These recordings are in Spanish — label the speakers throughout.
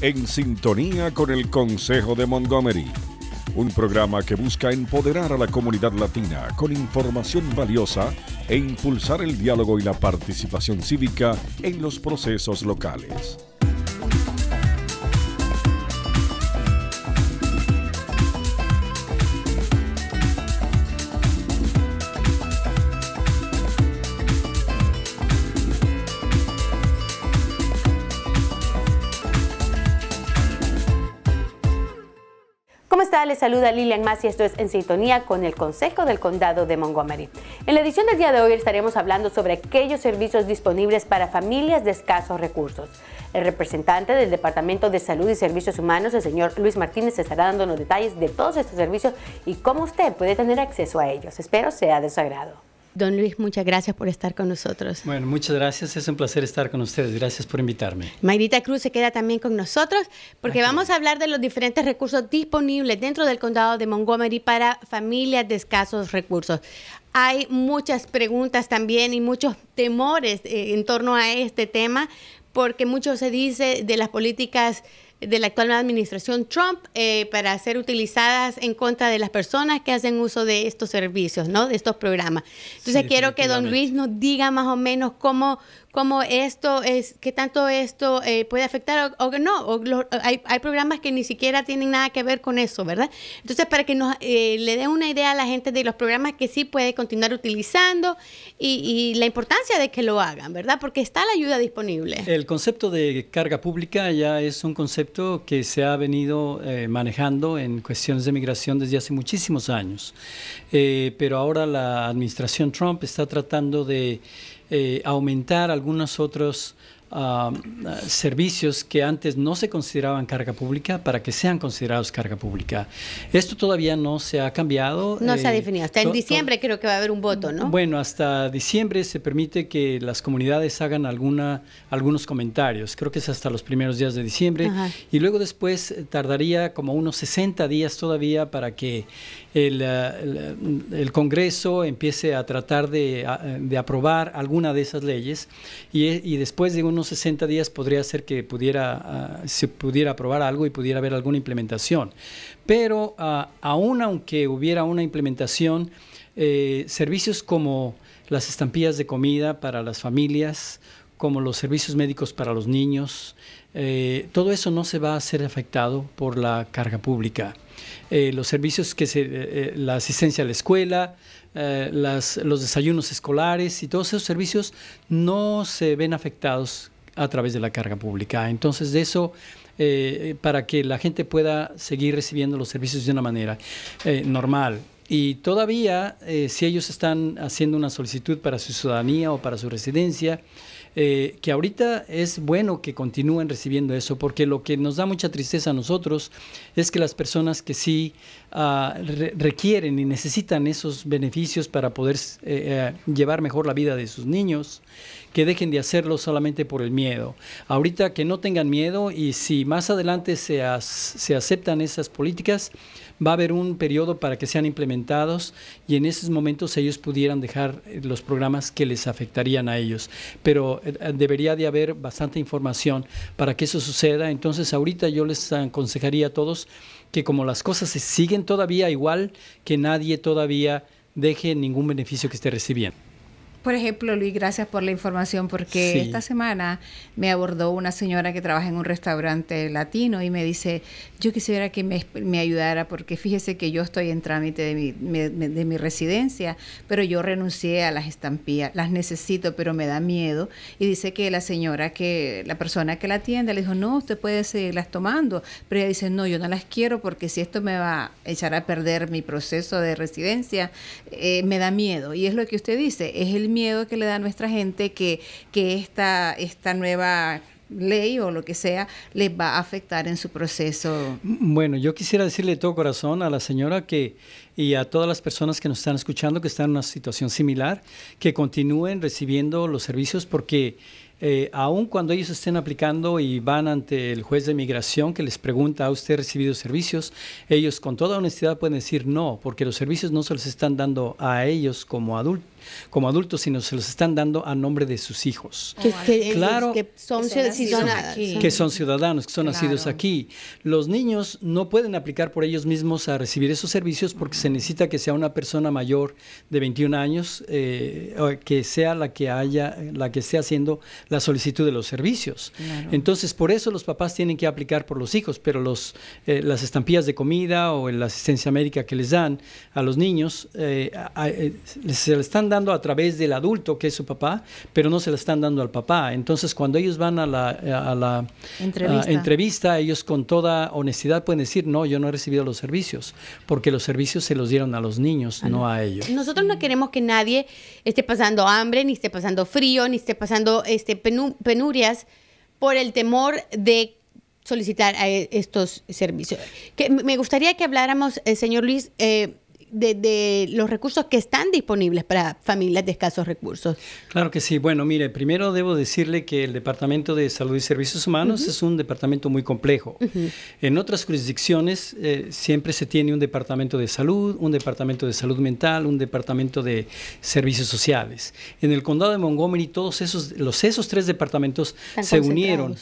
Speaker 1: en sintonía con el Consejo de Montgomery, un programa que busca empoderar a la comunidad latina con información valiosa e impulsar el diálogo y la participación cívica en los procesos locales.
Speaker 2: le Les saluda Lilian Mas y esto es En Sintonía con el Consejo del Condado de Montgomery. En la edición del día de hoy estaremos hablando sobre aquellos servicios disponibles para familias de escasos recursos. El representante del Departamento de Salud y Servicios Humanos, el señor Luis Martínez, estará los detalles de todos estos servicios y cómo usted puede tener acceso a ellos. Espero sea de su agrado.
Speaker 1: Don Luis, muchas gracias por estar con nosotros. Bueno, muchas gracias. Es un placer estar con ustedes. Gracias por invitarme.
Speaker 2: Mayrita Cruz se queda también con nosotros porque vamos a hablar de los diferentes recursos disponibles dentro del condado de Montgomery para familias de escasos recursos hay muchas preguntas también y muchos temores eh, en torno a este tema, porque mucho se dice de las políticas de la actual administración Trump eh, para ser utilizadas en contra de las personas que hacen uso de estos servicios, ¿no? De estos programas. Entonces quiero que don Luis nos diga más o menos cómo, cómo esto es, qué tanto esto eh, puede afectar o, que no. O hay, hay, programas que ni siquiera tienen nada que ver con eso, ¿verdad? Entonces, para que nos eh, le dé una idea a la gente de los programas que sí puede continuar utilizando y la importancia de que lo hagan, ¿verdad? Porque está la ayuda disponible.
Speaker 1: El concepto de carga pública ya es un concepto que se ha venido eh, manejando en cuestiones de migración desde hace muchísimos años. Eh, pero ahora la administración Trump está tratando de eh, aumentar algunos otros Um, eh, servicios que antes no se consideraban carga pública para que sean considerados carga pública. Esto todavía no se ha cambiado. No se ha eh, definido.
Speaker 2: Hasta en diciembre creo que va a haber un voto, ¿no?
Speaker 1: Bueno, hasta diciembre se permite que las comunidades hagan alguna, algunos comentarios. Creo que es hasta los primeros días de diciembre. Y luego después eh, tardaría como unos 60 días todavía para que el, el, Congreso empiece a tratar de, de, aprobar alguna de esas leyes. Y, y después de unos 60 días podría ser que pudiera, ah, se pudiera aprobar algo y pudiera haber alguna implementación. Pero ah, aún aunque hubiera una implementación, eh, servicios como las estampillas de comida para las familias, como los servicios médicos para los niños, eh, todo eso no se va a ser afectado por la carga pública. Eh, los servicios que se, la asistencia a la escuela, los desayunos escolares y todos esos servicios no se ven afectados a través de la carga pública. Entonces, de eso eh, para que la gente pueda seguir recibiendo los servicios de una manera eh, normal. Y todavía, eh, si ellos están haciendo una solicitud para su ciudadanía o para su residencia, que ahorita es bueno que continúen recibiendo eso, porque lo que nos da mucha tristeza a nosotros es que las personas que sí ah, requieren y necesitan esos beneficios para poder llevar mejor la vida de sus niños, que dejen de hacerlo solamente por el miedo. Ahorita que no tengan miedo y si más adelante se, se aceptan esas políticas, va a haber un periodo para que sean implementados y en esos momentos ellos pudieran dejar eh, los programas que les afectarían a ellos. Pero eh, eh, debería de haber bastante información para que eso suceda. Entonces ahorita yo les aconsejaría a todos que como las cosas se siguen todavía igual, que nadie todavía deje ningún beneficio que esté recibiendo
Speaker 2: por ejemplo, Luis, gracias por la información, porque esta semana me abordó una señora que trabaja en un restaurante latino y me dice, yo quisiera que me, ayudara, porque fíjese que yo estoy en trámite de mi, residencia, pero yo renuncié a las estampillas, las necesito, pero me da miedo. Y dice que la señora, que la persona que la atiende, le dijo, no, usted puede seguirlas tomando, pero ella dice, no, yo no las quiero porque si esto me va a echar a perder mi proceso de residencia, eh, me da miedo. Y es lo que usted dice, es el miedo que le da a nuestra gente que, que esta, esta nueva ley o lo que sea les va a afectar en su proceso.
Speaker 1: Mm, bueno, yo quisiera decirle de todo corazón a la señora que y a todas las personas que nos están escuchando que están en una situación similar, que continúen recibiendo los servicios porque aún eh, aun cuando ellos estén aplicando y van ante el juez de migración que les pregunta, ¿ha usted recibido servicios? Ellos con toda honestidad pueden decir no, porque los servicios no se los están dando a ellos como adultos como adultos, sino se los están dando a nombre de sus hijos. Que, claro, que son, que son ciudadanos, que son nacidos aquí. Los niños no pueden aplicar por ellos mismos a recibir esos servicios porque se necesita que sea una persona mayor de 21 años eh, que sea la que haya, la que esté haciendo la solicitud de los servicios. Entonces, por eso los papás tienen que aplicar por los hijos, pero los, eh, las estampillas de comida o la asistencia médica que les dan a los niños, eh, eh, se la están dando a través del adulto que es su papá, pero no se la están dando al papá. Entonces, cuando ellos van a la, entrevista. ellos con toda honestidad pueden decir, no, yo no he recibido los servicios, porque los servicios se los dieron a los niños, no, no a ellos.
Speaker 2: Nosotros no queremos que nadie esté pasando hambre, ni esté pasando frío, ni esté pasando este penurias por el temor de solicitar a eh, estos servicios. Que me gustaría que habláramos, eh, señor Luis, eh, de, los recursos que están disponibles para familias de escasos
Speaker 1: recursos. Claro que sí. Bueno, mire, primero debo decirle que el Departamento de Salud y Servicios Humanos es un departamento muy complejo. En otras jurisdicciones eh, siempre se tiene un departamento de salud, un departamento de salud mental, un departamento de servicios sociales. En el condado de Montgomery todos esos, los, esos tres departamentos se unieron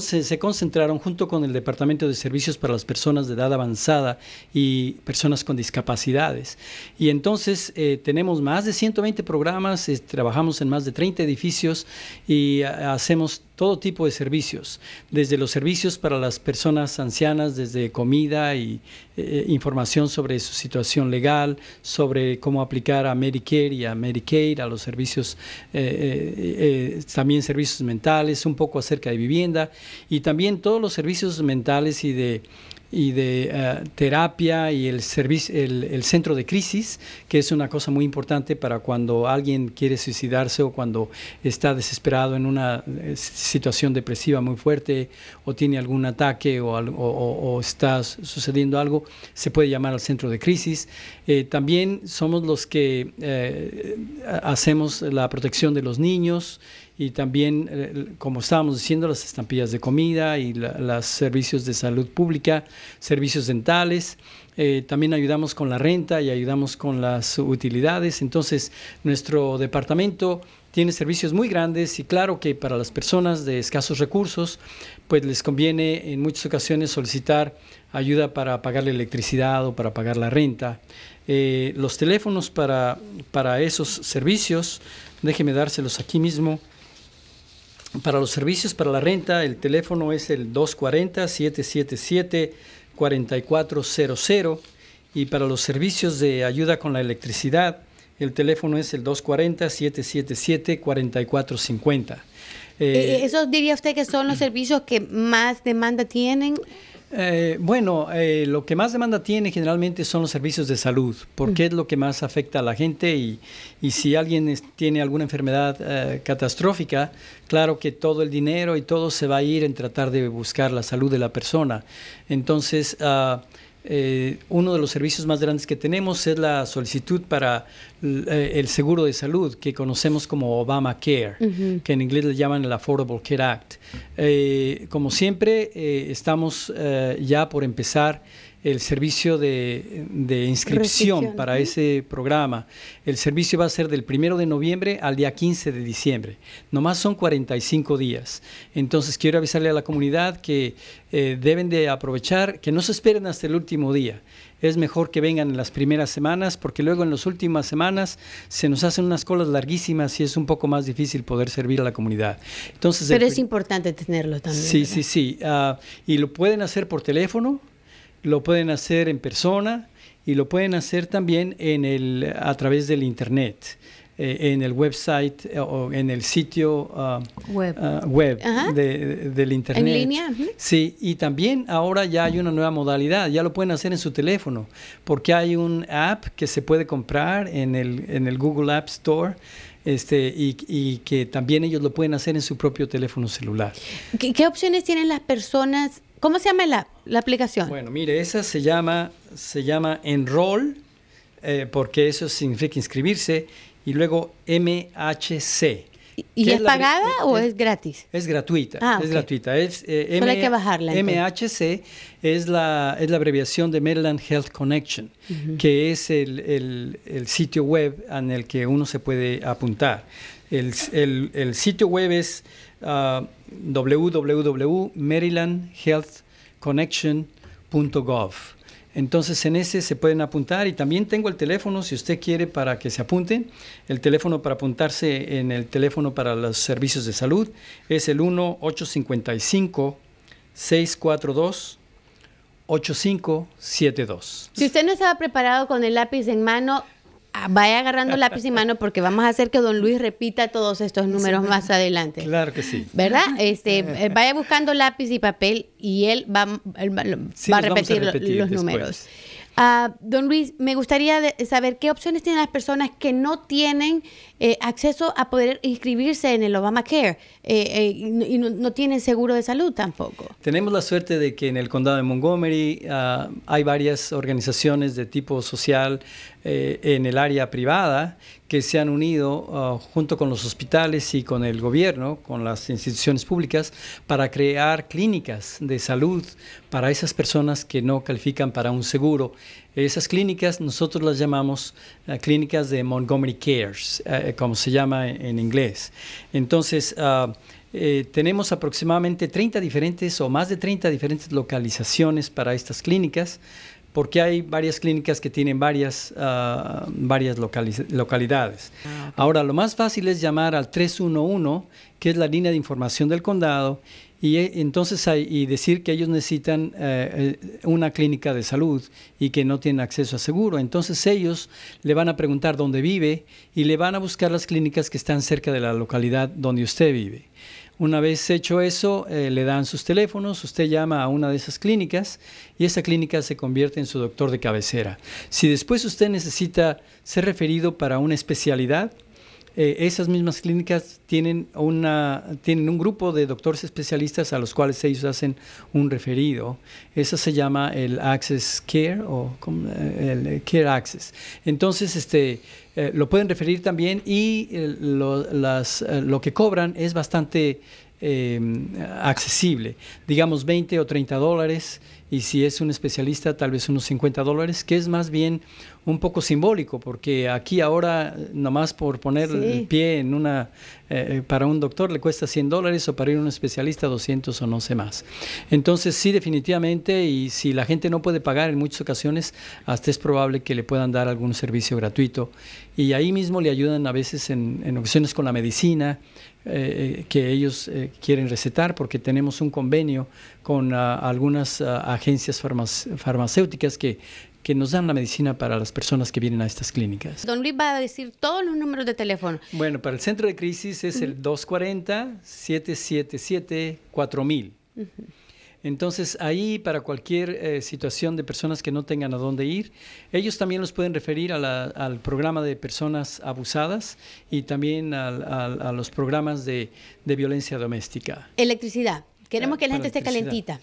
Speaker 1: se, concentraron junto con el Departamento de Servicios para las Personas de Edad Avanzada y personas con discapacidades. Y entonces eh, tenemos más de 120 programas, trabajamos en más de 30 edificios y eh, hacemos todo tipo de servicios, desde los servicios para las personas ancianas, desde comida y eh, eh, información sobre su situación legal, sobre cómo aplicar a Medicare y a Medicaid, a los servicios, eh, también servicios mentales, un poco acerca de vivienda y también todos los servicios mentales y de y de eh, terapia y el, el, el, centro de crisis, que es una cosa muy importante para cuando alguien quiere suicidarse o cuando está desesperado en una eh, situación depresiva muy fuerte o tiene algún ataque o, está sucediendo algo, se puede llamar al centro de crisis. Eh, también somos los que hacemos la protección de los niños y también, eh, como estábamos diciendo, las estampillas de comida y los servicios de salud pública, servicios dentales. Eh, también ayudamos con la renta y ayudamos con las utilidades. Entonces, nuestro departamento tiene servicios muy grandes y claro que para las personas de escasos recursos, pues les conviene en muchas ocasiones solicitar ayuda para pagar la electricidad o para pagar la renta. Eh, los teléfonos para, para esos servicios, déjeme dárselos aquí mismo. Para los servicios, para la renta, el teléfono es el 240-777-4400 y para los servicios de ayuda con la electricidad, el teléfono es el 240-777-4450. Eh, eh,
Speaker 2: ¿Esos diría usted que son los servicios que más demanda tienen?
Speaker 1: Eh, bueno, eh, lo que más demanda tiene generalmente son los servicios de salud, porque es lo que más afecta a la gente y, si alguien tiene alguna enfermedad eh, catastrófica, claro que todo el dinero y todo se va a ir en tratar de buscar la salud de la persona. Entonces, ah, eh, uno de los servicios más grandes que tenemos es la solicitud para eh, el seguro de salud, que conocemos como Obamacare, Care, que en inglés le llaman el Affordable Care Act. Eh, como siempre, estamos ya por empezar el servicio de, inscripción para ese programa. El servicio va a ser del 1 de noviembre al día 15 de diciembre. Nomás son 45 días. Entonces quiero avisarle a la comunidad que eh, deben de aprovechar, que no se esperen hasta el último día es mejor que vengan en las primeras semanas, porque luego en las últimas semanas se nos hacen unas colas larguísimas y es un poco más difícil poder servir a la comunidad. Entonces, Pero es
Speaker 2: importante tenerlo también.
Speaker 1: Sí, sí, sí. Ah, y lo pueden hacer por teléfono, lo pueden hacer en persona y lo pueden hacer también en el, a través del Internet. Eh, en el website eh, o en el sitio ah, web, ah, de, del internet. En línea. Sí, y también ahora ya hay una nueva modalidad, ya lo pueden hacer en su teléfono, porque hay un app que se puede comprar en el, en el Google App Store. Este, y, y, que también ellos lo pueden hacer en su propio teléfono celular.
Speaker 2: ¿Qué, qué opciones tienen las personas? ¿Cómo se llama el app? la aplicación?
Speaker 1: Bueno, mire, esa se llama, se llama Enroll, eh, porque eso significa inscribirse, y luego MHC.
Speaker 2: ¿Y es, pagada o es,
Speaker 1: gratis? Es gratuita, ah, es gratuita. Eh, hay que bajarla. MHC es la, es la abreviación de Maryland Health Connection, que es el, sitio web en el que uno se puede apuntar. El, sitio web es uh, connection.gov. Entonces en ese se pueden apuntar y también tengo el teléfono si usted quiere para que se apunten. El teléfono para apuntarse en el teléfono para los servicios de salud es el 1-855-642. 8572.
Speaker 2: Si usted no estaba preparado con el lápiz en mano, vaya agarrando lápiz y mano porque vamos a hacer que don Luis repita todos estos números más adelante.
Speaker 1: Claro que sí.
Speaker 2: ¿Verdad? Este, eh, vaya buscando lápiz y papel y él va, va, a, repetir los números. Ah, don Luis, me gustaría saber qué opciones tienen las personas que no tienen eh, acceso a poder inscribirse en el Obamacare eh, eh, y no, tienen seguro de salud
Speaker 1: tampoco. Tenemos la suerte de que en el condado de Montgomery ah, hay varias organizaciones de tipo social en el área privada que se han unido ah, junto con los hospitales y con el gobierno, con las instituciones públicas, para crear clínicas de salud para esas personas que no califican para un seguro. Esas clínicas nosotros las llamamos ah, clínicas de Montgomery Cares, eh, eh, como se llama en, inglés. Entonces, ah, eh, tenemos aproximadamente 30 diferentes o más de 30 diferentes localizaciones para estas clínicas porque hay varias clínicas que tienen varias, ah, varias localidades. Ah, Ahora, lo más fácil es llamar al 311, que es la línea de información del condado, y eh, entonces decir que ellos necesitan eh, eh, una clínica de salud y que no tienen acceso a seguro. Entonces ellos le van a preguntar dónde vive y le van a buscar las clínicas que están cerca de la localidad donde usted vive. Una vez hecho eso, eh, le dan sus teléfonos, usted llama a una de esas clínicas y esa clínica se convierte en su doctor de cabecera. Si después usted necesita ser referido para una especialidad, eh, esas mismas clínicas tienen, una, tienen un grupo de doctores especialistas a los cuales ellos hacen un referido. Eso se llama el Access Care o eh, el Care Access. Entonces, este eh, lo pueden referir también y eh, lo, las, eh, lo que cobran es bastante em, accesible, digamos 20 o 30 dólares y si es un especialista tal vez unos 50 dólares, que es más bien un poco simbólico, porque aquí ahora, nomás por poner el pie en una eh, eh, para un doctor le cuesta 100 dólares o para ir a un especialista 200 o no sé más. Entonces sí, definitivamente, y si la gente no puede pagar en muchas ocasiones, hasta es probable que le puedan dar algún servicio gratuito. Y ahí mismo le ayudan a veces en, ocasiones con la medicina, eh, que ellos quieren recetar porque tenemos un convenio con ah, algunas ah, agencias farmacéuticas que, que nos dan la medicina para las personas que vienen a estas clínicas.
Speaker 2: Don Luis va a decir todos los números de teléfono.
Speaker 1: Bueno, para el centro de crisis es el 240-777-4000. Entonces, ahí para cualquier eh, situación de personas que no tengan a dónde ir, ellos también los pueden referir al programa de personas abusadas y también a los programas de, violencia doméstica.
Speaker 2: Electricidad. Queremos ah, que la gente esté calentita.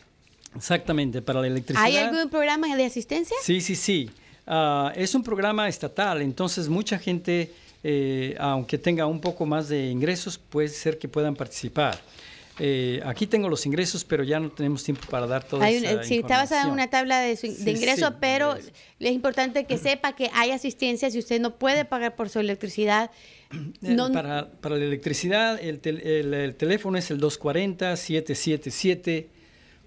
Speaker 1: Exactamente, para la electricidad. ¿Hay algún
Speaker 2: programa de asistencia?
Speaker 1: Sí, sí, sí. Ah, es un programa estatal, entonces mucha gente, eh, aunque tenga un poco más de ingresos, puede ser que puedan participar. Eh, aquí tengo los ingresos, pero ya no tenemos tiempo para dar todos. Eh, sí, Si está basada en una
Speaker 2: tabla de, ingresos, pero es importante que sepa que hay asistencia si usted no puede pagar por su electricidad.
Speaker 1: para, para, la electricidad, el, el teléfono es el 240-777.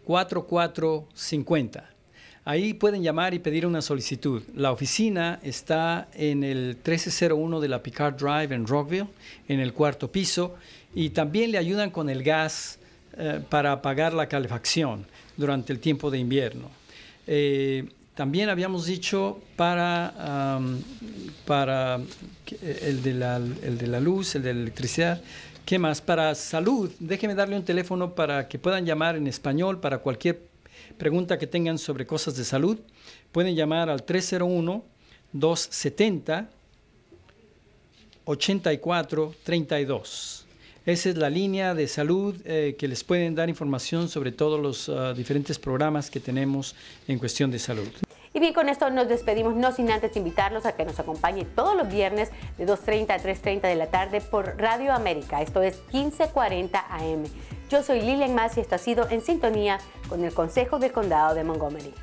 Speaker 1: 4450. Ahí pueden llamar y pedir una solicitud. La oficina está en el 1301 de la Picard Drive en Rockville, en el cuarto piso, y también le ayudan con el gas eh, para apagar la calefacción durante el tiempo de invierno. Eh, también habíamos dicho para, para eh, el de, la, el de la luz, el de la electricidad, ¿Qué más? Para salud, déjeme darle un teléfono para que puedan llamar en español para cualquier pregunta que tengan sobre cosas de salud. Pueden llamar al 301-270. 8432. Esa es la línea de salud eh, que les pueden dar información sobre todos los ah, diferentes programas que tenemos en cuestión de salud.
Speaker 2: Y bien, con esto nos despedimos, no sin antes invitarlos a que nos acompañen todos los viernes de 2.30 a 3.30 de la tarde por Radio América, esto es 1540 AM. Yo soy Lilian Mas y esto ha sido En Sintonía con el Consejo del Condado de Montgomery.